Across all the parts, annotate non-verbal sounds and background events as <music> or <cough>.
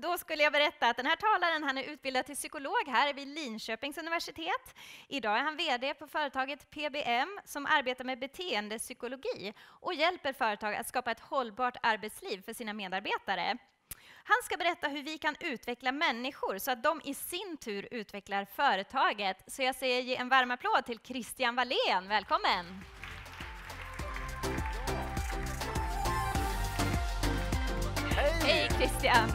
då skulle jag berätta att den här talaren, han är utbildad till psykolog här vid Linköpings universitet. Idag är han VD på företaget PBM som arbetar med beteendepsykologi och hjälper företag att skapa ett hållbart arbetsliv för sina medarbetare. Han ska berätta hur vi kan utveckla människor så att de i sin tur utvecklar företaget. Så jag säger ge en varm applåd till Christian Wallén. Välkommen! Hej Christian!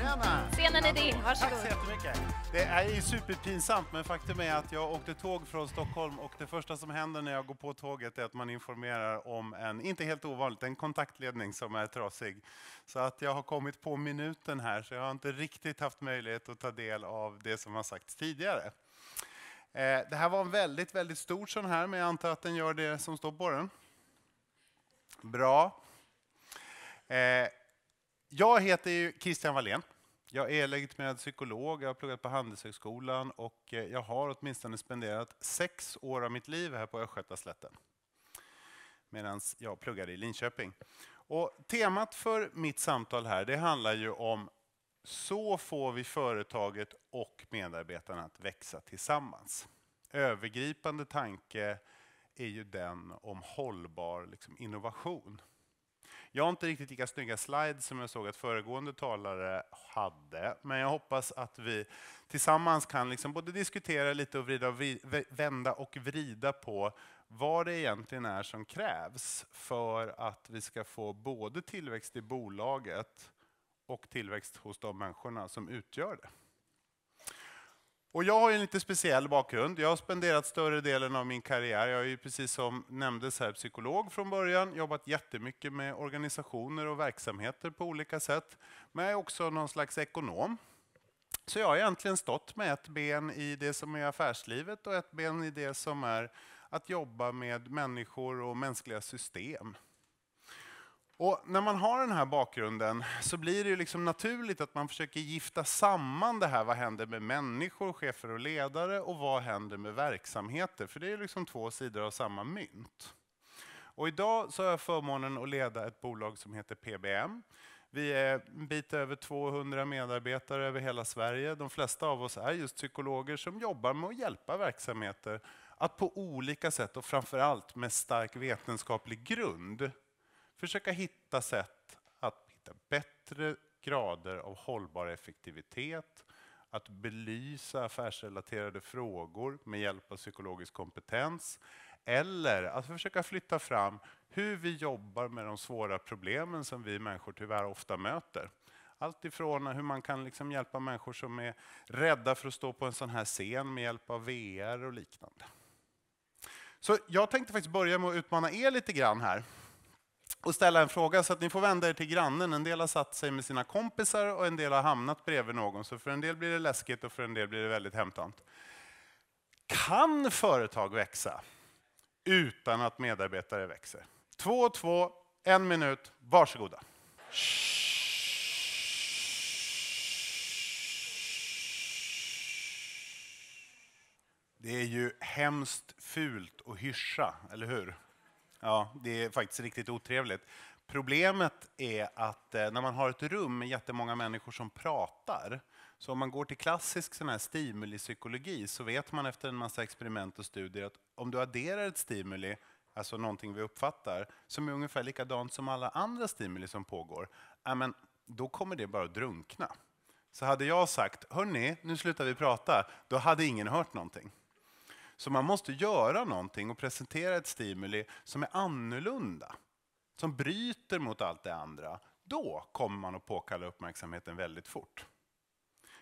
Scenen är din, varsågod. Tack så jättemycket. Det är ju superpinsamt, men faktum är att jag åkte tåg från Stockholm och det första som händer när jag går på tåget är att man informerar om en, inte helt ovanligt, en kontaktledning som är trasig. Så att jag har kommit på minuten här, så jag har inte riktigt haft möjlighet att ta del av det som har sagts tidigare. Eh, det här var en väldigt, väldigt stor sån här, men jag antar att den gör det som står på den. Bra. Eh, jag heter ju Christian Wallén. Jag är legitimerad psykolog, jag har pluggat på Handelshögskolan och eh, jag har åtminstone spenderat sex år av mitt liv här på Östgötaslätten. Medan jag pluggade i Linköping. Och temat för mitt samtal här det handlar ju om så får vi företaget och medarbetarna att växa tillsammans. Övergripande tanke är ju den om hållbar liksom, innovation. Jag har inte riktigt lika snygga slides som jag såg att föregående talare hade, men jag hoppas att vi tillsammans kan liksom både diskutera lite och vrida och vända och vrida på vad det egentligen är som krävs för att vi ska få både tillväxt i bolaget och tillväxt hos de människorna som utgör det. Och jag har en lite speciell bakgrund. Jag har spenderat större delen av min karriär, jag är ju precis som nämndes här psykolog från början, jobbat jättemycket med organisationer och verksamheter på olika sätt. Men jag är också någon slags ekonom. Så jag har egentligen stått med ett ben i det som är affärslivet och ett ben i det som är att jobba med människor och mänskliga system. Och när man har den här bakgrunden så blir det ju liksom naturligt att man försöker gifta samman det här. Vad händer med människor, chefer och ledare och vad händer med verksamheter? För det är liksom två sidor av samma mynt. Och idag så har jag förmånen att leda ett bolag som heter PBM. Vi är en bit över 200 medarbetare över hela Sverige. De flesta av oss är just psykologer som jobbar med att hjälpa verksamheter att på olika sätt och framförallt med stark vetenskaplig grund försöka hitta sätt att hitta bättre grader av hållbar effektivitet, att belysa affärsrelaterade frågor med hjälp av psykologisk kompetens eller att försöka flytta fram hur vi jobbar med de svåra problemen som vi människor tyvärr ofta möter. Allt ifrån hur man kan liksom hjälpa människor som är rädda för att stå på en sån här scen med hjälp av VR och liknande. Så jag tänkte faktiskt börja med att utmana er lite grann här och ställa en fråga så att ni får vända er till grannen. En del har satt sig med sina kompisar och en del har hamnat bredvid någon. Så för en del blir det läskigt och för en del blir det väldigt hämtamt. Kan företag växa utan att medarbetare växer? Två och två, en minut, varsågoda. Det är ju hemskt fult att hyrsa, eller hur? Ja, det är faktiskt riktigt otrevligt. Problemet är att eh, när man har ett rum med jättemånga människor som pratar, så om man går till klassisk sån här stimulipsykologi så vet man efter en massa experiment och studier att om du adderar ett stimuli, alltså någonting vi uppfattar, som är ungefär likadant som alla andra stimuli som pågår, men då kommer det bara att drunkna. Så hade jag sagt, hörni, nu slutar vi prata, då hade ingen hört någonting. Så man måste göra någonting och presentera ett stimuli som är annorlunda, som bryter mot allt det andra. Då kommer man att påkalla uppmärksamheten väldigt fort.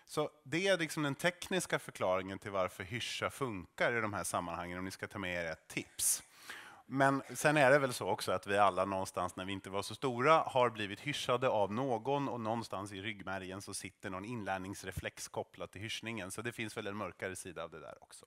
Så det är liksom den tekniska förklaringen till varför hyscha funkar i de här sammanhangen, om ni ska ta med er ett tips. Men sen är det väl så också att vi alla någonstans när vi inte var så stora har blivit hyschade av någon och någonstans i ryggmärgen så sitter någon inlärningsreflex kopplat till hyschningen. Så det finns väl en mörkare sida av det där också.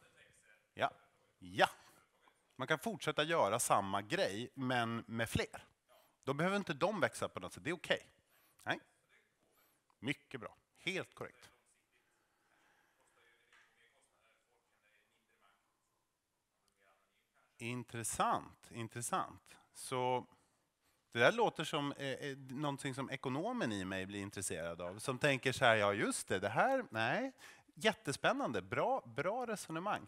Man kan fortsätta göra samma grej, men med fler. Då behöver inte de växa på något sätt, det är okej. Okay. Mycket bra, helt korrekt. Intressant, intressant. Så det där låter som eh, eh, någonting som ekonomen i mig blir intresserad av, som tänker så här, ja just det, det här, nej. Jättespännande, bra, bra resonemang.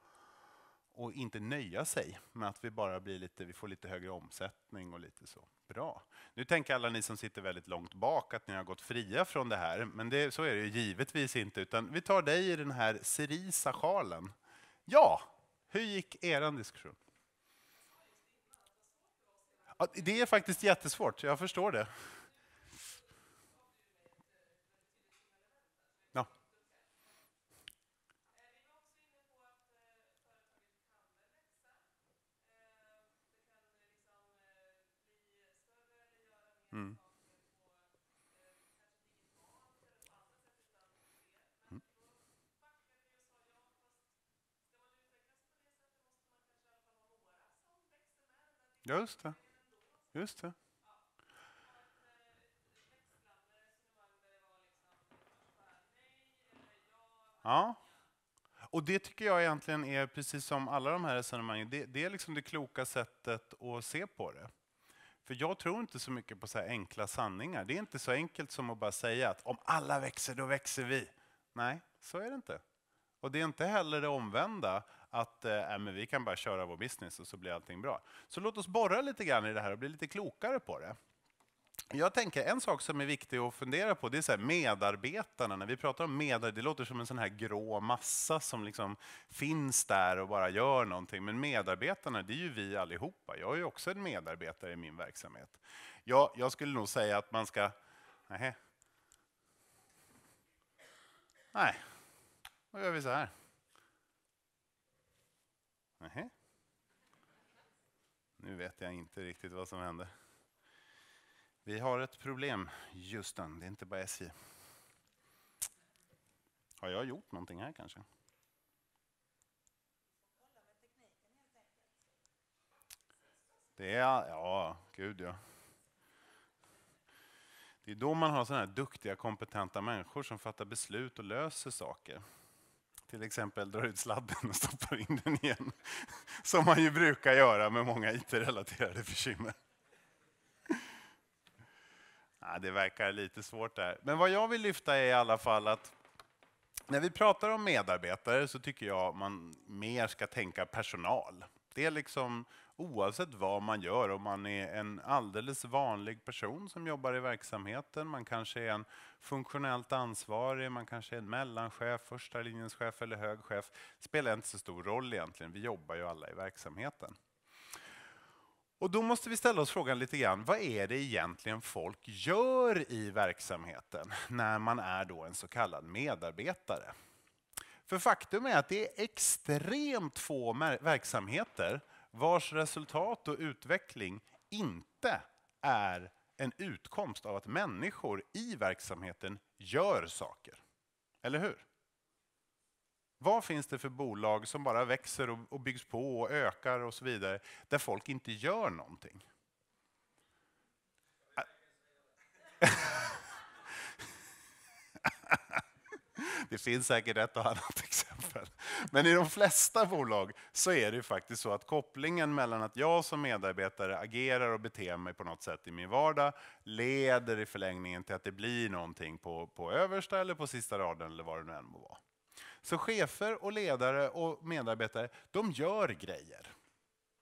och inte nöja sig med att vi bara blir lite, vi får lite högre omsättning och lite så. Bra. Nu tänker alla ni som sitter väldigt långt bak att ni har gått fria från det här, men det, så är det ju givetvis inte, utan vi tar dig i den här cerisa sjalen. Ja, hur gick er diskussion? Ja, det är faktiskt jättesvårt, jag förstår det. Just det. Just det. Ja. Och det tycker jag egentligen är precis som alla de här resonemangen, det, det är liksom det kloka sättet att se på det. För jag tror inte så mycket på så enkla sanningar. Det är inte så enkelt som att bara säga att om alla växer, då växer vi. Nej, så är det inte. Och det är inte heller det omvända, att eh, äh, men vi kan bara köra vår business och så blir allting bra. Så låt oss borra lite grann i det här och bli lite klokare på det. Jag tänker en sak som är viktig att fundera på, det är så medarbetarna. När vi pratar om medarbetare, det låter som en sån här grå massa som liksom finns där och bara gör någonting. Men medarbetarna, det är ju vi allihopa. Jag är ju också en medarbetare i min verksamhet. Jag, jag skulle nog säga att man ska... Nähä. Nej, då gör vi så här. Nej. Nu vet jag inte riktigt vad som hände. Vi har ett problem, Justan. Det är inte bara SJ. Har jag gjort någonting här kanske? Det är, ja, gud ja. Det är då man har sådana här duktiga, kompetenta människor som fattar beslut och löser saker till exempel drar ut sladden och stoppar in den igen. <laughs> Som man ju brukar göra med många IT-relaterade bekymmer. <laughs> det verkar lite svårt där. Men vad jag vill lyfta är i alla fall att när vi pratar om medarbetare så tycker jag man mer ska tänka personal. Det är liksom oavsett vad man gör, om man är en alldeles vanlig person som jobbar i verksamheten, man kanske är en funktionellt ansvarig, man kanske är en mellanchef, första linjens chef eller hög chef, spelar inte så stor roll egentligen, vi jobbar ju alla i verksamheten. Och då måste vi ställa oss frågan lite grann, vad är det egentligen folk gör i verksamheten när man är då en så kallad medarbetare? För faktum är att det är extremt få verksamheter vars resultat och utveckling inte är en utkomst av att människor i verksamheten gör saker. Eller hur? Vad finns det för bolag som bara växer och, byggs på och ökar och så vidare, där folk inte gör någonting? <laughs> Det finns säkert ett och annat exempel exempel. Men i de flesta bolag så är det ju faktiskt så att kopplingen mellan att jag som medarbetare agerar och beter mig på något sätt i min vardag leder i förlängningen till att det blir någonting på, på översta eller på sista raden eller vad det nu än må vara. Så chefer och ledare och medarbetare, de gör grejer.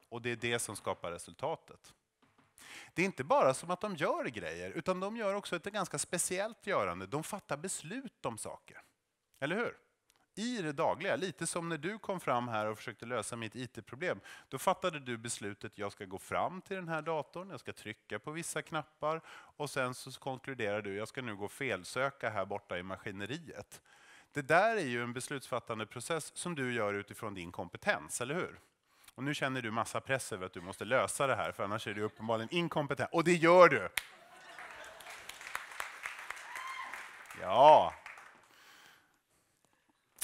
Och det är det som skapar resultatet. Det är inte bara som att de gör grejer, utan de gör också ett ganska speciellt görande. De fattar beslut om saker. Eller hur? i det dagliga. Lite som när du kom fram här och försökte lösa mitt IT-problem. Då fattade du beslutet, att jag ska gå fram till den här datorn, jag ska trycka på vissa knappar och sen så konkluderar du, att jag ska nu gå och felsöka här borta i maskineriet. Det där är ju en beslutsfattande process som du gör utifrån din kompetens, eller hur? Och nu känner du massa press över att du måste lösa det här, för annars är du uppenbarligen inkompetent. Och det gör du! Ja,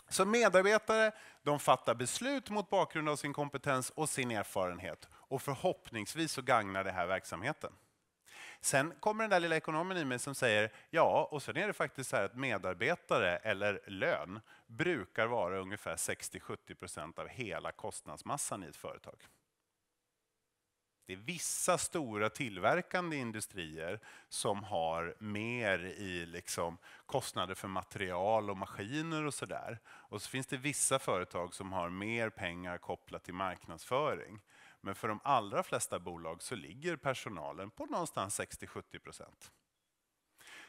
så medarbetare de fattar beslut mot bakgrund av sin kompetens och sin erfarenhet. Och förhoppningsvis så gagnar det här verksamheten. Sen kommer den där lilla ekonomen i mig som säger ja, och sen är det faktiskt så här att medarbetare eller lön brukar vara ungefär 60-70% av hela kostnadsmassan i ett företag. Det är vissa stora tillverkande industrier som har mer i liksom kostnader för material och maskiner och sådär. Och så finns det vissa företag som har mer pengar kopplat till marknadsföring. Men för de allra flesta bolag så ligger personalen på någonstans 60-70 procent.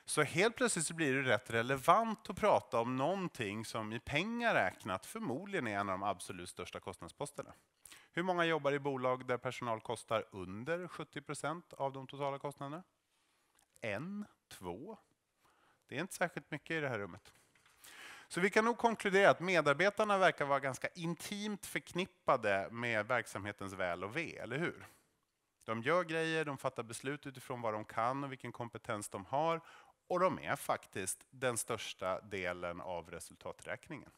Så helt plötsligt så blir det rätt relevant att prata om någonting som i pengar räknat förmodligen är en av de absolut största kostnadsposterna. Hur många jobbar i bolag där personal kostar under 70 procent av de totala kostnaderna? En, två. Det är inte särskilt mycket i det här rummet. Så vi kan nog konkludera att medarbetarna verkar vara ganska intimt förknippade med verksamhetens väl och ve, eller hur? De gör grejer, de fattar beslut utifrån vad de kan och vilken kompetens de har och de är faktiskt den största delen av resultaträkningen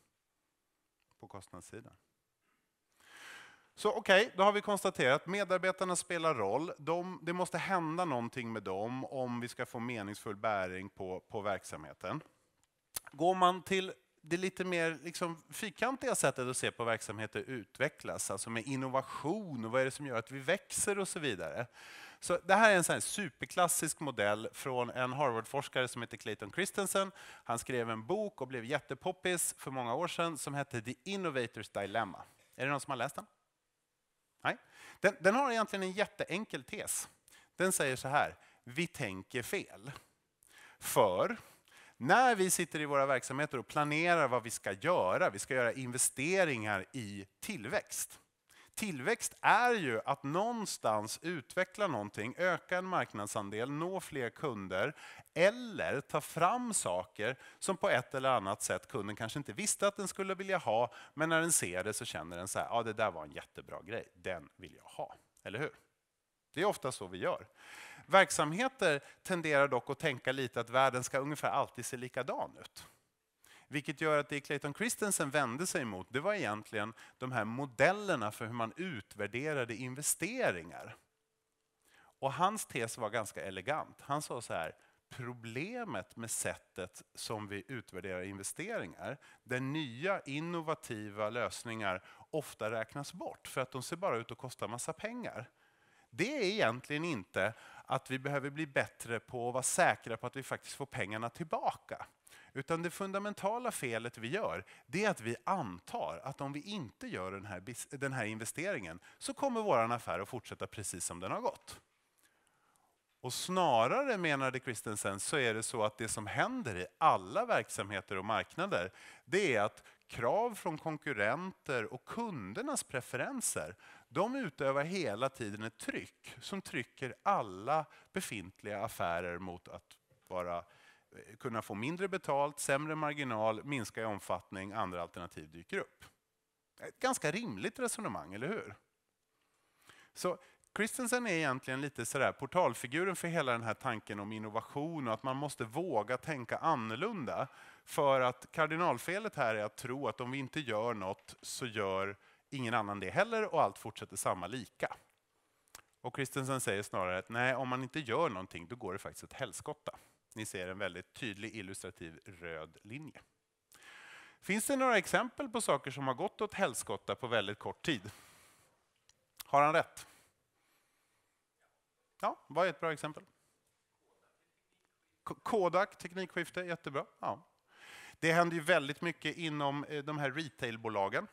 på kostnadssidan. Så okej, okay, då har vi konstaterat att medarbetarna spelar roll. De, det måste hända någonting med dem om vi ska få meningsfull bäring på, på verksamheten. Går man till det lite mer liksom fyrkantiga sättet att se på verksamheter utvecklas, alltså med innovation och vad är det som gör att vi växer och så vidare. Så det här är en sån superklassisk modell från en Harvard-forskare som heter Clayton Christensen. Han skrev en bok och blev jättepoppis för många år sedan som hette The Innovators Dilemma. Är det någon som har läst den? Nej. Den, den har egentligen en jätteenkel tes. Den säger så här, vi tänker fel. För när vi sitter i våra verksamheter och planerar vad vi ska göra, vi ska göra investeringar i tillväxt, Tillväxt är ju att någonstans utveckla någonting, öka en marknadsandel, nå fler kunder eller ta fram saker som på ett eller annat sätt kunden kanske inte visste att den skulle vilja ha men när den ser det så känner den så här, ja det där var en jättebra grej, den vill jag ha. Eller hur? Det är ofta så vi gör. Verksamheter tenderar dock att tänka lite att världen ska ungefär alltid se likadan ut. Vilket gör att det Clayton Christensen vände sig mot, det var egentligen de här modellerna för hur man utvärderade investeringar. Och hans tes var ganska elegant. Han sa så här, problemet med sättet som vi utvärderar investeringar, där nya innovativa lösningar ofta räknas bort för att de ser bara ut att kosta massa pengar. Det är egentligen inte att vi behöver bli bättre på att vara säkra på att vi faktiskt får pengarna tillbaka. Utan det fundamentala felet vi gör, det är att vi antar att om vi inte gör den här, den här investeringen så kommer vår affär att fortsätta precis som den har gått. Och snarare menade Christensen så är det så att det som händer i alla verksamheter och marknader det är att krav från konkurrenter och kundernas preferenser de utövar hela tiden ett tryck som trycker alla befintliga affärer mot att vara kunna få mindre betalt, sämre marginal, minska i omfattning, andra alternativ dyker upp. Ett ganska rimligt resonemang, eller hur? Så Christensen är egentligen lite sådär portalfiguren för hela den här tanken om innovation och att man måste våga tänka annorlunda. För att kardinalfelet här är att tro att om vi inte gör något så gör ingen annan det heller och allt fortsätter samma lika. Och Christensen säger snarare att nej, om man inte gör någonting då går det faktiskt ett helskotta. Ni ser en väldigt tydlig illustrativ röd linje. Finns det några exempel på saker som har gått åt helskotta på väldigt kort tid? Har han rätt? Ja, vad är ett bra exempel? Kodak, teknikskifte, jättebra. Ja. Det händer ju väldigt mycket inom eh, de här retailbolagen.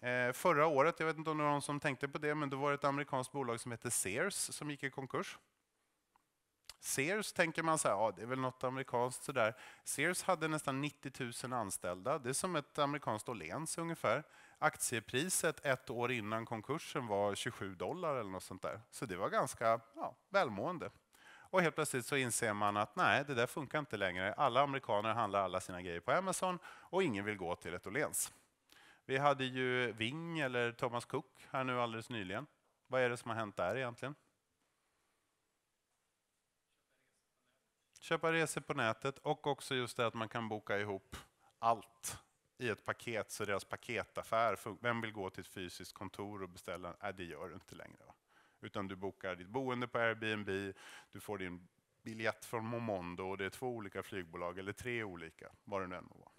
Eh, förra året, jag vet inte om det var någon som tänkte på det, men då var det ett amerikanskt bolag som hette Sears som gick i konkurs. Sears tänker man så här, ja, det är väl något amerikanskt sådär. Sears hade nästan 90 000 anställda. Det är som ett amerikanskt Åhléns ungefär. Aktiepriset ett år innan konkursen var 27 dollar eller något sånt där. Så det var ganska ja, välmående. Och helt plötsligt så inser man att nej, det där funkar inte längre. Alla amerikaner handlar alla sina grejer på Amazon och ingen vill gå till ett Åhléns. Vi hade ju Ving eller Thomas Cook här nu alldeles nyligen. Vad är det som har hänt där egentligen? köpa resor på nätet och också just det att man kan boka ihop allt i ett paket, så deras paketaffär, vem vill gå till ett fysiskt kontor och beställa? Nej, det gör du inte längre. Va? Utan du bokar ditt boende på Airbnb, du får din biljett från Momondo och det är två olika flygbolag, eller tre olika, vad det nu än må vara.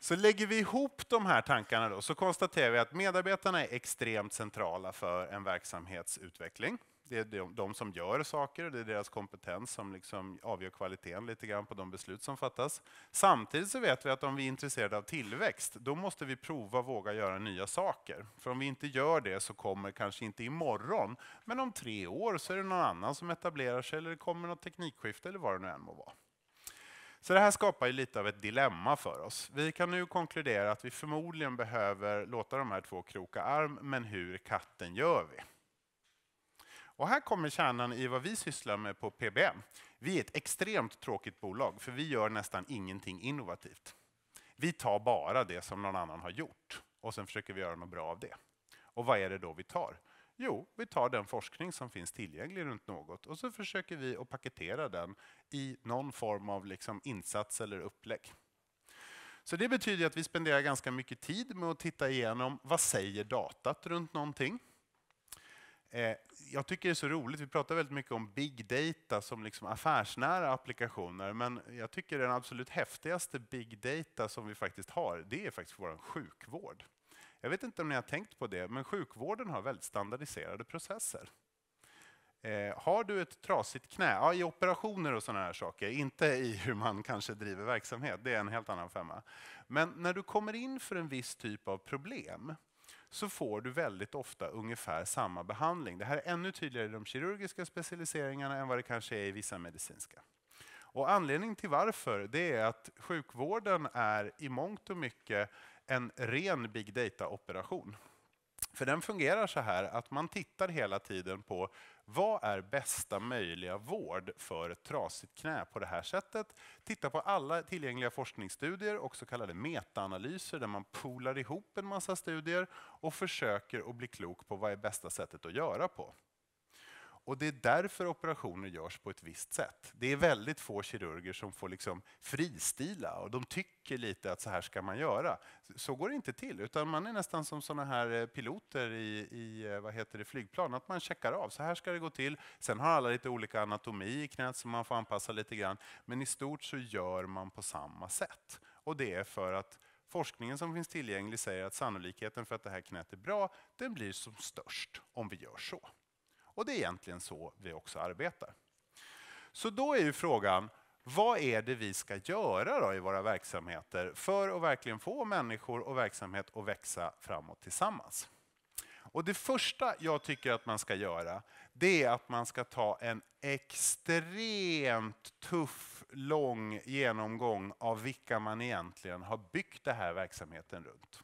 Så lägger vi ihop de här tankarna då, så konstaterar vi att medarbetarna är extremt centrala för en verksamhetsutveckling. Det är de, de som gör saker och det är deras kompetens som liksom avgör kvaliteten lite grann på de beslut som fattas. Samtidigt så vet vi att om vi är intresserade av tillväxt, då måste vi prova och våga göra nya saker. För om vi inte gör det så kommer kanske inte imorgon, men om tre år så är det någon annan som etablerar sig eller det kommer något teknikskifte eller vad det nu än må vara. Så det här skapar ju lite av ett dilemma för oss. Vi kan nu konkludera att vi förmodligen behöver låta de här två kroka arm, men hur katten gör vi? Och här kommer kärnan i vad vi sysslar med på PBM. Vi är ett extremt tråkigt bolag, för vi gör nästan ingenting innovativt. Vi tar bara det som någon annan har gjort och sen försöker vi göra något bra av det. Och vad är det då vi tar? Jo, vi tar den forskning som finns tillgänglig runt något och så försöker vi att paketera den i någon form av liksom insats eller upplägg. Så det betyder att vi spenderar ganska mycket tid med att titta igenom vad säger datat runt någonting? Eh, jag tycker det är så roligt, vi pratar väldigt mycket om big data som liksom affärsnära applikationer, men jag tycker den absolut häftigaste big data som vi faktiskt har, det är faktiskt vår sjukvård. Jag vet inte om ni har tänkt på det, men sjukvården har väldigt standardiserade processer. Eh, har du ett trasigt knä, ja, i operationer och sådana här saker, inte i hur man kanske driver verksamhet, det är en helt annan femma. Men när du kommer in för en viss typ av problem, så får du väldigt ofta ungefär samma behandling. Det här är ännu tydligare i de kirurgiska specialiseringarna än vad det kanske är i vissa medicinska. Och anledningen till varför det är att sjukvården är i mångt och mycket en ren big data-operation. För den fungerar så här att man tittar hela tiden på vad är bästa möjliga vård för ett trasigt knä på det här sättet? Titta på alla tillgängliga forskningsstudier och så kallade metaanalyser där man polar ihop en massa studier och försöker att bli klok på vad är bästa sättet att göra på. Och det är därför operationer görs på ett visst sätt. Det är väldigt få kirurger som får liksom fristila och de tycker lite att så här ska man göra. Så går det inte till, utan man är nästan som sådana här eh, piloter i, i, eh, vad heter det, flygplan, att man checkar av. Så här ska det gå till. Sen har alla lite olika anatomi i knät som man får anpassa lite grann. Men i stort så gör man på samma sätt. Och det är för att forskningen som finns tillgänglig säger att sannolikheten för att det här knät är bra, den blir som störst om vi gör så. Och det är egentligen så vi också arbetar. Så då är ju frågan, vad är det vi ska göra i våra verksamheter för att verkligen få människor och verksamhet att växa framåt tillsammans? Och det första jag tycker att man ska göra det är att man ska ta en extremt tuff, lång genomgång av vilka man egentligen har byggt den här verksamheten runt.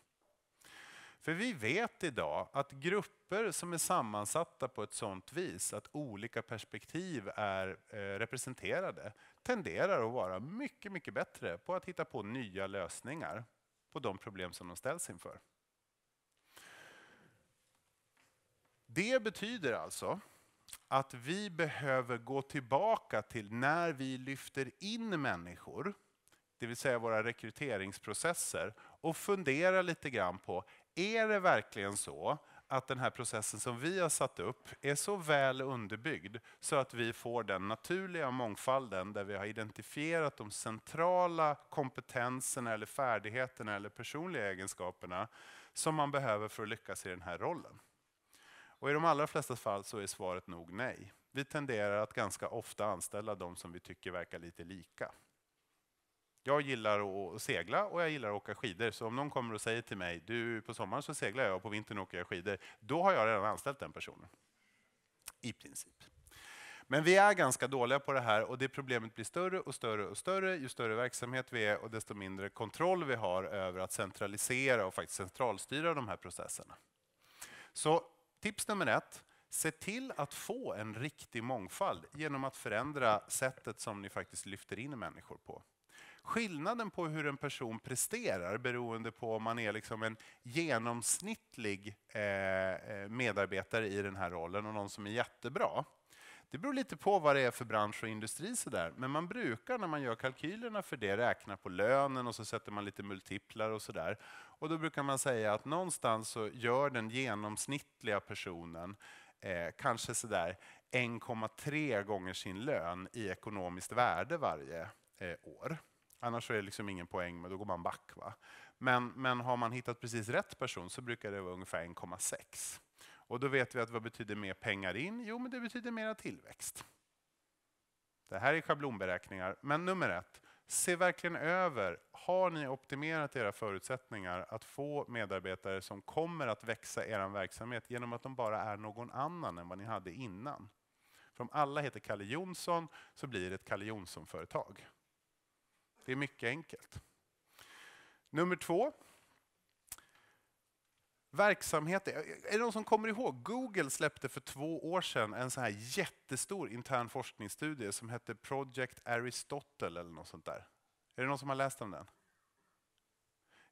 För vi vet idag att grupper som är sammansatta på ett sådant vis att olika perspektiv är eh, representerade tenderar att vara mycket, mycket bättre på att hitta på nya lösningar på de problem som de ställs inför. Det betyder alltså att vi behöver gå tillbaka till när vi lyfter in människor, det vill säga våra rekryteringsprocesser, och fundera lite grann på är det verkligen så att den här processen som vi har satt upp är så väl underbyggd så att vi får den naturliga mångfalden där vi har identifierat de centrala kompetenserna eller färdigheterna eller personliga egenskaperna som man behöver för att lyckas i den här rollen? Och I de allra flesta fall så är svaret nog nej. Vi tenderar att ganska ofta anställa de som vi tycker verkar lite lika. Jag gillar att segla och jag gillar att åka skidor. Så om någon kommer och säger till mig, du på sommaren så seglar jag och på vintern åker jag skidor. Då har jag redan anställt den personen. I princip. Men vi är ganska dåliga på det här och det problemet blir större och större och större ju större verksamhet vi är och desto mindre kontroll vi har över att centralisera och faktiskt centralstyra de här processerna. Så tips nummer ett, se till att få en riktig mångfald genom att förändra sättet som ni faktiskt lyfter in människor på. Skillnaden på hur en person presterar beroende på om man är liksom en genomsnittlig eh, eh, medarbetare i den här rollen och någon som är jättebra. Det beror lite på vad det är för bransch och industri. Så där. Men man brukar när man gör kalkylerna för det räkna på lönen och så sätter man lite multiplar och sådär. Och då brukar man säga att någonstans så gör den genomsnittliga personen eh, kanske sådär 1,3 gånger sin lön i ekonomiskt värde varje eh, år. Annars är det liksom ingen poäng, men då går man back. Va? Men, men har man hittat precis rätt person så brukar det vara ungefär 1,6. Och då vet vi att vad betyder mer pengar in? Jo, men det betyder mera tillväxt. Det här är schablonberäkningar, men nummer ett, se verkligen över, har ni optimerat era förutsättningar att få medarbetare som kommer att växa er verksamhet genom att de bara är någon annan än vad ni hade innan? För om alla heter Kalle Jonsson så blir det ett Kalle Jonsson-företag. Det är mycket enkelt. Nummer två. Verksamhet. Är det någon som kommer ihåg? Google släppte för två år sedan en sån här jättestor intern forskningsstudie som hette Project Aristotle eller något sånt där. Är det någon som har läst om den?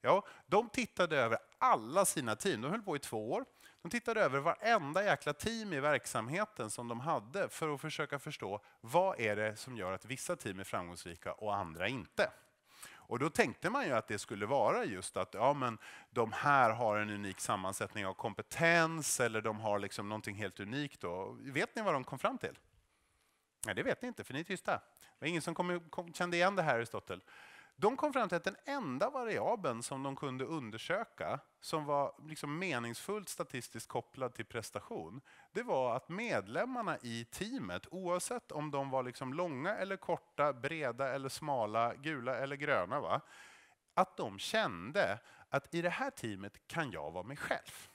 Ja, de tittade över alla sina team, de höll på i två år. De tittade över varenda jäkla team i verksamheten som de hade för att försöka förstå vad är det som gör att vissa team är framgångsrika och andra inte. Och då tänkte man ju att det skulle vara just att ja, men de här har en unik sammansättning av kompetens eller de har liksom någonting helt unikt. Då. Vet ni vad de kom fram till? Nej, det vet ni inte, för ni är tysta. Det var ingen som kom, kom, kände igen det här, Aristotel. De kom fram till att den enda variabeln som de kunde undersöka som var liksom meningsfullt statistiskt kopplad till prestation, det var att medlemmarna i teamet, oavsett om de var liksom långa eller korta, breda eller smala, gula eller gröna, va? att de kände att i det här teamet kan jag vara mig själv.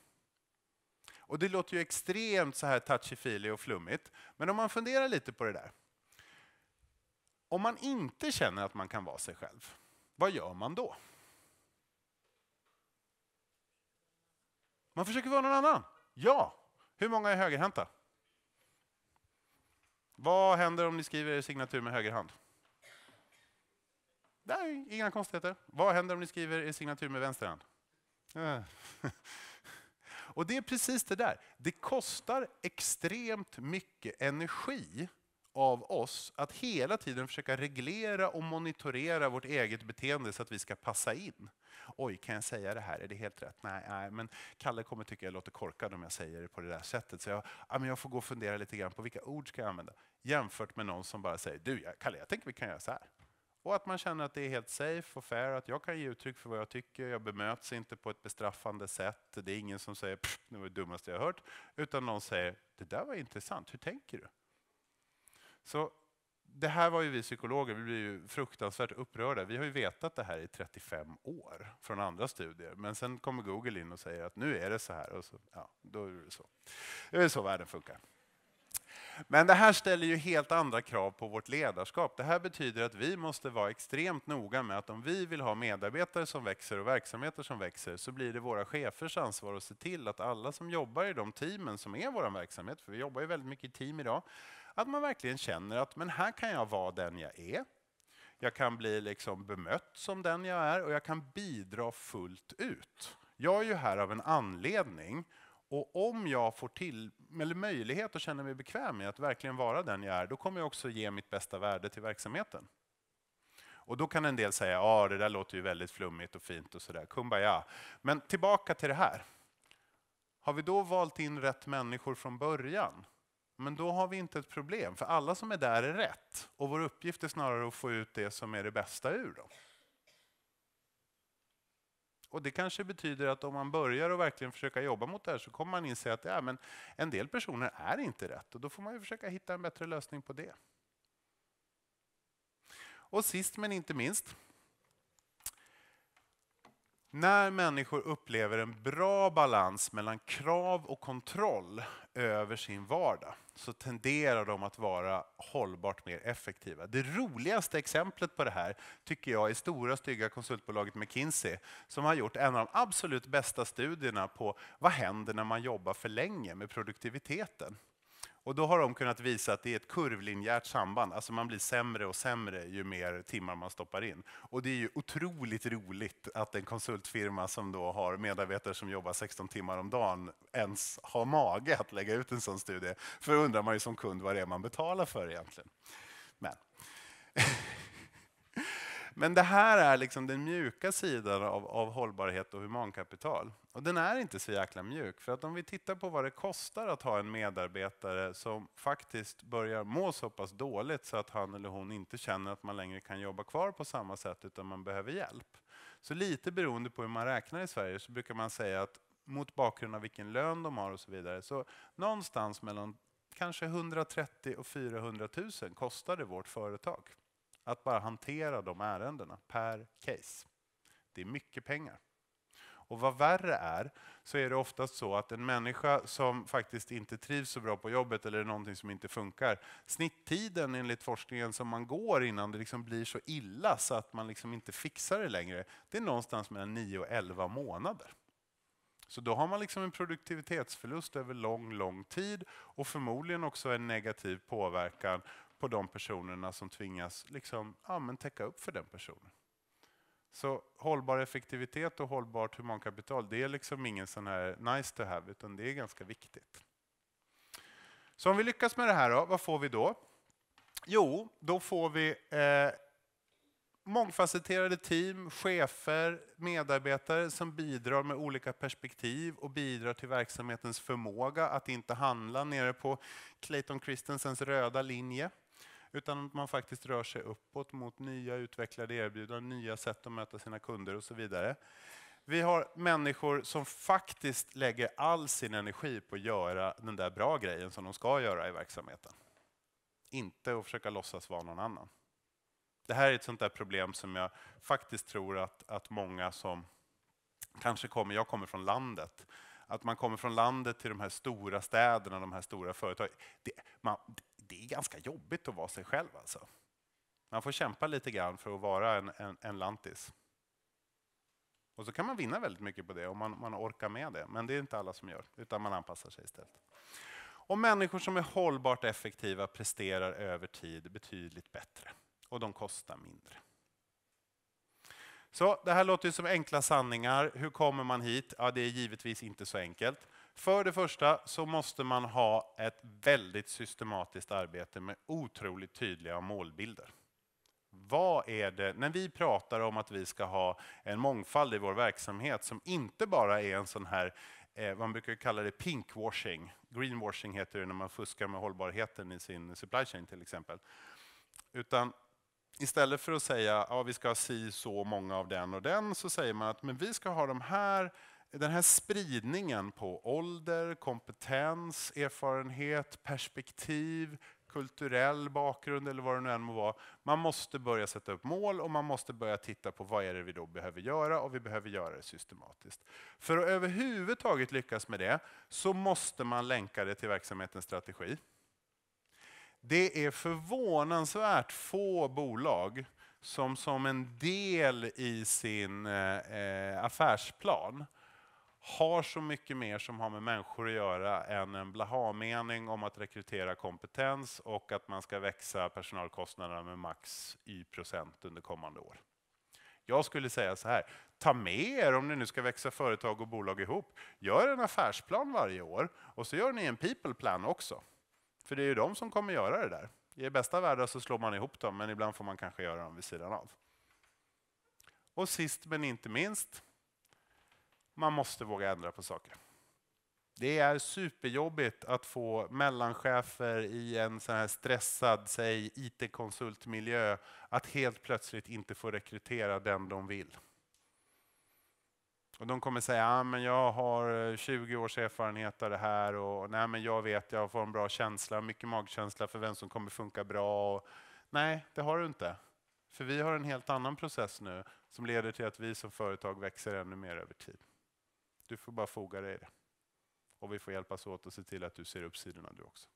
Och det låter ju extremt så här touchy-feely och flummigt, men om man funderar lite på det där. Om man inte känner att man kan vara sig själv, vad gör man då? Man försöker vara någon annan. Ja! Hur många är högerhänta? Vad händer om ni skriver er signatur med höger hand? Nej, inga konstigheter. Vad händer om ni skriver er signatur med vänster hand? Eh. <laughs> Och det är precis det där. Det kostar extremt mycket energi av oss att hela tiden försöka reglera och monitorera vårt eget beteende så att vi ska passa in. Oj, kan jag säga det här? Är det helt rätt? Nej, nej men Kalle kommer tycka jag låter korkad om jag säger det på det där sättet. Så jag, ja, men jag får gå och fundera lite grann på vilka ord ska jag använda. Jämfört med någon som bara säger du, Kalle, jag tänker vi kan göra så här. Och att man känner att det är helt safe och fair, att jag kan ge uttryck för vad jag tycker, jag bemöts inte på ett bestraffande sätt, det är ingen som säger det var det dummaste jag hört, utan någon säger det där var intressant, hur tänker du? Så det här var ju vi psykologer, vi blir ju fruktansvärt upprörda. Vi har ju vetat det här i 35 år från andra studier. Men sen kommer Google in och säger att nu är det så här. Och så, ja, då är det så. Det är så världen funkar. Men det här ställer ju helt andra krav på vårt ledarskap. Det här betyder att vi måste vara extremt noga med att om vi vill ha medarbetare som växer och verksamheter som växer så blir det våra chefers ansvar att se till att alla som jobbar i de teamen som är vår verksamhet, för vi jobbar ju väldigt mycket i team idag, att man verkligen känner att men här kan jag vara den jag är. Jag kan bli liksom bemött som den jag är och jag kan bidra fullt ut. Jag är ju här av en anledning och om jag får till, eller möjlighet och känner mig bekväm med att verkligen vara den jag är, då kommer jag också ge mitt bästa värde till verksamheten. Och då kan en del säga, ja det där låter ju väldigt flummigt och fint och sådär, kumbaya. Men tillbaka till det här. Har vi då valt in rätt människor från början? Men då har vi inte ett problem, för alla som är där är rätt. Och vår uppgift är snarare att få ut det som är det bästa ur dem. Och det kanske betyder att om man börjar och verkligen försöka jobba mot det här så kommer man inse att ja, men en del personer är inte rätt och då får man försöka hitta en bättre lösning på det. Och sist men inte minst när människor upplever en bra balans mellan krav och kontroll över sin vardag så tenderar de att vara hållbart mer effektiva. Det roligaste exemplet på det här tycker jag är stora stygga konsultbolaget McKinsey som har gjort en av de absolut bästa studierna på vad händer när man jobbar för länge med produktiviteten. Och då har de kunnat visa att det är ett kurvlinjärt samband, alltså man blir sämre och sämre ju mer timmar man stoppar in. Och det är ju otroligt roligt att en konsultfirma som då har medarbetare som jobbar 16 timmar om dagen ens har mage att lägga ut en sån studie. För då undrar man ju som kund vad det är man betalar för egentligen. Men. <laughs> Men det här är liksom den mjuka sidan av, av hållbarhet och humankapital. Och den är inte så jäkla mjuk. För att om vi tittar på vad det kostar att ha en medarbetare som faktiskt börjar må så pass dåligt så att han eller hon inte känner att man längre kan jobba kvar på samma sätt utan man behöver hjälp. Så lite beroende på hur man räknar i Sverige så brukar man säga att mot bakgrund av vilken lön de har och så vidare. Så någonstans mellan kanske 130 och 400 000 kostar det vårt företag. Att bara hantera de ärendena per case. Det är mycket pengar. Och vad värre är, så är det oftast så att en människa som faktiskt inte trivs så bra på jobbet eller är någonting som inte funkar, snitttiden enligt forskningen som man går innan det liksom blir så illa så att man liksom inte fixar det längre, det är någonstans mellan 9 och 11 månader. Så då har man liksom en produktivitetsförlust över lång, lång tid och förmodligen också en negativ påverkan på de personerna som tvingas liksom, ja, men täcka upp för den personen. Så hållbar effektivitet och hållbart humankapital, det är liksom ingen sån här nice to have, utan det är ganska viktigt. Så om vi lyckas med det här, då, vad får vi då? Jo, då får vi eh, mångfacetterade team, chefer, medarbetare som bidrar med olika perspektiv och bidrar till verksamhetens förmåga att inte handla nere på Clayton Christensens röda linje utan att man faktiskt rör sig uppåt mot nya utvecklade erbjudanden, nya sätt att möta sina kunder och så vidare. Vi har människor som faktiskt lägger all sin energi på att göra den där bra grejen som de ska göra i verksamheten. Inte att försöka låtsas vara någon annan. Det här är ett sånt där problem som jag faktiskt tror att, att många som kanske kommer, jag kommer från landet, att man kommer från landet till de här stora städerna, de här stora företagen. Det, man, det är ganska jobbigt att vara sig själv alltså. Man får kämpa lite grann för att vara en, en, en lantis. Och så kan man vinna väldigt mycket på det om man, man orkar med det. Men det är inte alla som gör, utan man anpassar sig istället. Och människor som är hållbart effektiva presterar över tid betydligt bättre. Och de kostar mindre. Så det här låter ju som enkla sanningar. Hur kommer man hit? Ja, det är givetvis inte så enkelt. För det första så måste man ha ett väldigt systematiskt arbete med otroligt tydliga målbilder. Vad är det, när vi pratar om att vi ska ha en mångfald i vår verksamhet som inte bara är en sån här, eh, man brukar kalla det pinkwashing, greenwashing heter det när man fuskar med hållbarheten i sin supply chain till exempel. Utan istället för att säga att ja, vi ska ha si så många av den och den så säger man att men vi ska ha de här den här spridningen på ålder, kompetens, erfarenhet, perspektiv, kulturell bakgrund eller vad det nu än må vara. Man måste börja sätta upp mål och man måste börja titta på vad är det vi då behöver göra och vi behöver göra det systematiskt. För att överhuvudtaget lyckas med det så måste man länka det till verksamhetens strategi. Det är förvånansvärt få bolag som som en del i sin eh, eh affärsplan har så mycket mer som har med människor att göra än en blaha-mening om att rekrytera kompetens och att man ska växa personalkostnaderna med max y procent under kommande år. Jag skulle säga så här, ta med er om ni nu ska växa företag och bolag ihop. Gör en affärsplan varje år och så gör ni en people plan också. För det är ju de som kommer göra det där. I bästa världar så slår man ihop dem men ibland får man kanske göra dem vid sidan av. Och sist men inte minst, man måste våga ändra på saker. Det är superjobbigt att få mellanchefer i en sån här stressad IT-konsultmiljö att helt plötsligt inte få rekrytera den de vill. Och de kommer säga att ah, jag har 20 eh, års erfarenhet av det här och nej, men jag vet, jag får en bra känsla, mycket magkänsla för vem som kommer funka bra. Och, nej, det har du inte. För vi har en helt annan process nu som leder till att vi som företag växer ännu mer över tid. Du får bara foga dig i det. Och vi får hjälpas åt att se till att du ser uppsidorna du också.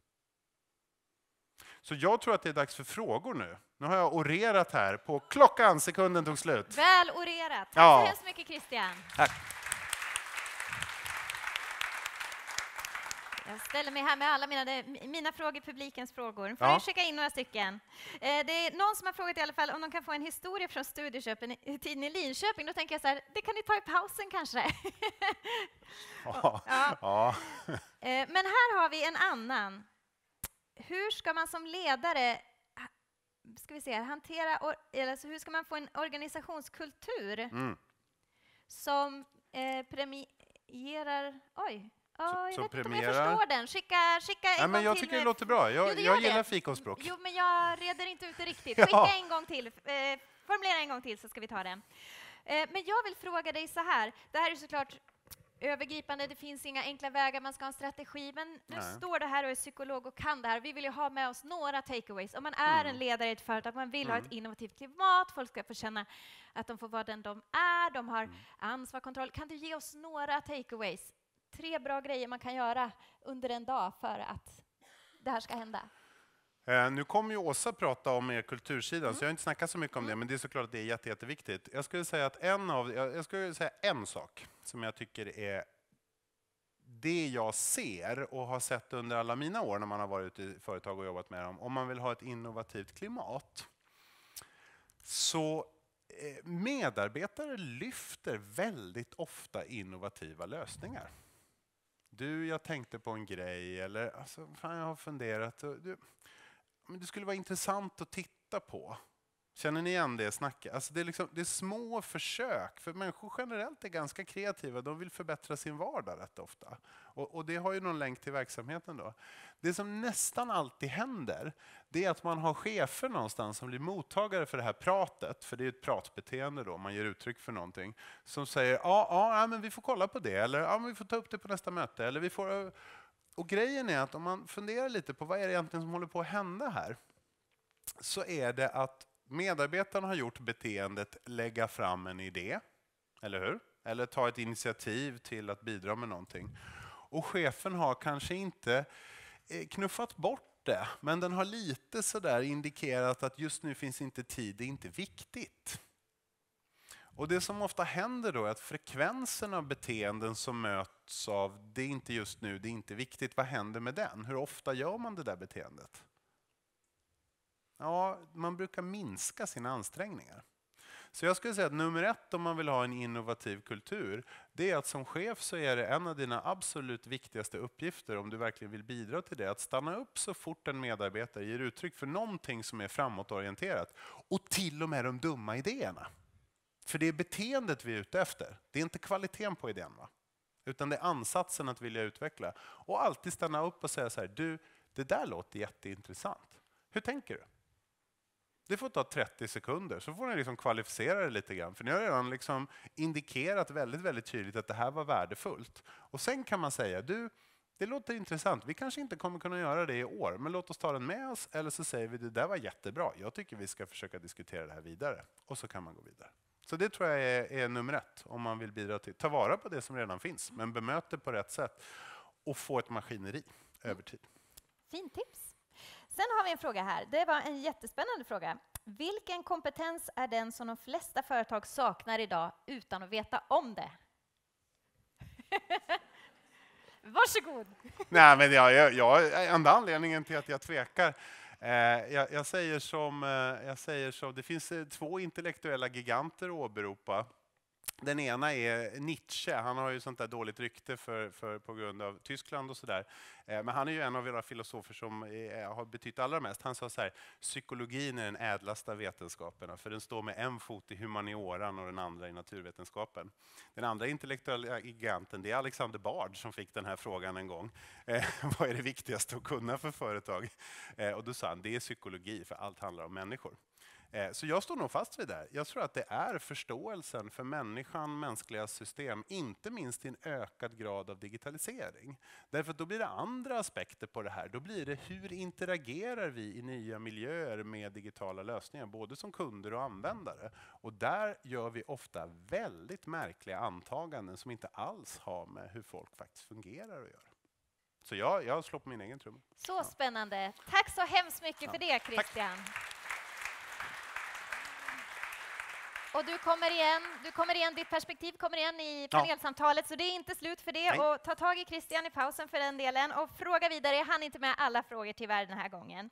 Så jag tror att det är dags för frågor nu. Nu har jag orerat här på klockan, sekunden tog slut. Väl orerat. Tack ja. så hemskt mycket Christian. Tack. Jag ställer mig här med alla mina, mina frågor, publikens frågor. Får ja. jag skicka in några stycken? Eh, det är någon som har frågat i alla fall om de kan få en historia från studietiden i Linköping. Då tänker jag så här, det kan ni ta i pausen kanske? ja. <laughs> ja. <laughs> Eh, men här har vi en annan. Hur ska man som ledare ska vi se, hantera, or, alltså hur ska man få en organisationskultur mm. som eh, premierar, oj, Ja, som premierar. Om jag förstår den. Skicka, skicka en ja, men gång jag till. tycker det eh, låter bra. Jag, jo, jag gillar det. fikonspråk. Jo, men jag reder inte ut det riktigt. <laughs> Skicka ja. en gång till. Eh, formulera en gång till så ska vi ta den. Eh, men jag vill fråga dig så här. Det här är såklart övergripande, det finns inga enkla vägar, man ska ha en strategi. Men nu Nej. står det här och är psykolog och kan det här. Vi vill ju ha med oss några takeaways. Om man är mm. en ledare i ett företag, man vill mm. ha ett mm. innovativt klimat, folk ska få känna att de får vara den de är, de har mm. ansvar och kontroll. Kan du ge oss några takeaways tre bra grejer man kan göra under en dag för att det här ska hända? Eh, nu kommer ju Åsa prata om er kultursida, mm. så jag har inte snackat så mycket om mm. det, men det är såklart att det är jätte, jätteviktigt. Jag skulle säga att en av, jag skulle säga en sak som jag tycker är det jag ser och har sett under alla mina år när man har varit ute i företag och jobbat med dem, om man vill ha ett innovativt klimat, så eh, medarbetare lyfter väldigt ofta innovativa lösningar. Du, jag tänkte på en grej, eller alltså, fan, jag har funderat. Du, men det skulle vara intressant att titta på. Känner ni igen det snacket? Alltså det, är liksom, det är små försök, för människor generellt är ganska kreativa. De vill förbättra sin vardag rätt ofta. Och, och, det har ju någon länk till verksamheten. då. Det som nästan alltid händer, det är att man har chefer någonstans som blir mottagare för det här pratet, för det är ett pratbeteende då, man ger uttryck för någonting, som säger ja, ja, men vi får kolla på det, eller ja, men vi får ta upp det på nästa möte. Eller vi får... Eh. Och grejen är att om man funderar lite på vad är det egentligen som håller på att hända här, så är det att medarbetaren har gjort beteendet lägga fram en idé, eller hur? Eller ta ett initiativ till att bidra med någonting. Och chefen har kanske inte eh, knuffat bort det, men den har lite sådär indikerat att just nu finns inte tid, det är inte viktigt. Och det som ofta händer då är att frekvensen av beteenden som möts av det är inte just nu, det är inte viktigt, vad händer med den? Hur ofta gör man det där beteendet? Ja, man brukar minska sina ansträngningar. Så jag skulle säga att nummer ett om man vill ha en innovativ kultur, det är att som chef så är det en av dina absolut viktigaste uppgifter, om du verkligen vill bidra till det, att stanna upp så fort en medarbetare ger uttryck för någonting som är framåtorienterat. Och till och med de dumma idéerna. För det är beteendet vi är ute efter. Det är inte kvaliteten på idén. Va? Utan det är ansatsen att vilja utveckla. Och alltid stanna upp och säga så här, du, det där låter jätteintressant. Hur tänker du? Det får ta 30 sekunder, så får ni liksom kvalificera er lite grann. För ni har redan liksom indikerat väldigt, väldigt tydligt att det här var värdefullt. Och sen kan man säga, du, det låter intressant. Vi kanske inte kommer kunna göra det i år, men låt oss ta den med oss. Eller så säger vi, det där var jättebra. Jag tycker vi ska försöka diskutera det här vidare. Och så kan man gå vidare. Så det tror jag är, är nummer ett, om man vill bidra till. Ta vara på det som redan finns, men bemöt det på rätt sätt. Och få ett maskineri över tid. Fint tips. Sen har vi en fråga här. Det var en jättespännande fråga. Vilken kompetens är den som de flesta företag saknar idag utan att veta om det? <laughs> Varsågod! Nej, men jag, jag, jag, enda anledningen till att jag tvekar eh, jag, jag, säger som, eh, jag säger som, det finns eh, två intellektuella giganter att åberopa. Den ena är Nietzsche. Han har ju sånt där dåligt rykte för, för på grund av Tyskland och sådär. Eh, men han är ju en av våra filosofer som är, eh, har betytt allra mest. Han sa så här, psykologin är den ädlaste av vetenskaperna för den står med en fot i humanioran och den andra i naturvetenskapen. Den andra intellektuella giganten det är Alexander Bard som fick den här frågan en gång. Eh, <laughs> vad är det viktigaste att kunna för företag? Och då sa han, det är psykologi för allt handlar om människor. Eh, så jag står nog fast vid det. Jag tror att det är förståelsen för människan, mänskliga system, inte minst i en ökad grad av digitalisering. Därför att då blir det andra aspekter på det här. Då blir det hur interagerar vi i nya miljöer med digitala lösningar, både som kunder och användare. Och där gör vi ofta väldigt märkliga antaganden som inte alls har med hur folk faktiskt fungerar att göra. Så jag, jag slår på min egen trumma. Så ja. spännande. Tack så hemskt mycket ja. för det, Christian. Tack. Och du kommer igen, du kommer igen, ditt perspektiv kommer igen i panelsamtalet, ja. så det är inte slut för det. Nej. Och ta tag i Christian i pausen för den delen och fråga vidare. Jag hann inte med alla frågor tyvärr den här gången.